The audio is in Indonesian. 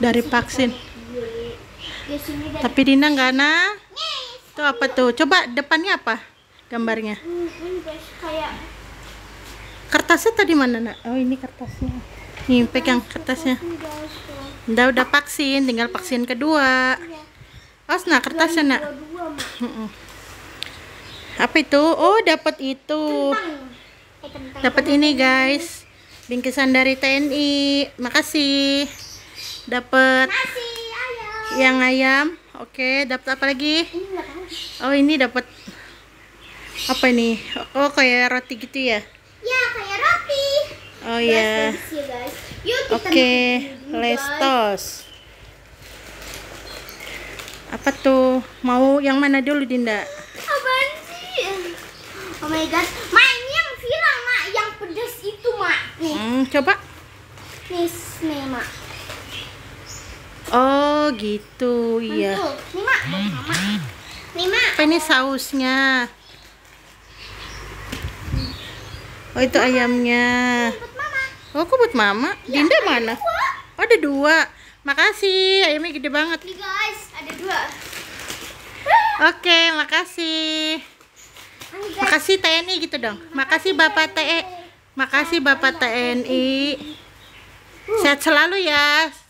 dari vaksin tapi Dina enggak na itu apa tuh coba depannya apa gambarnya hmm, kertasnya tadi mana nak oh ini kertasnya nih pegang kertasnya udah udah vaksin tinggal vaksin kedua os iya. nak kertasnya nak apa itu oh dapat itu eh, dapat ini guys bingkisan dari TNI makasih dapat yang ayam oke dapet dapat apa lagi oh ini dapat apa ini oh kayak roti gitu ya ya kayak roti oh ya oke lestos apa tuh mau yang mana dulu dinda apaan sih oh my god mainnya yang viral mak yang pedas itu Hmm, coba. nis nih, Oh, gitu. ya Iya. ini sausnya? Oh, itu mama. ayamnya. Mama. oh, aku buat Mama. Ya, Dinda mana? Dua. Oh, ada dua. Makasih, ayamnya gede banget. Nih, guys, ada dua. Oke, okay, makasih. Makasih TNI gitu dong. Makasih Bapak TNI. E. Makasih Bapak TNI. Sehat selalu ya.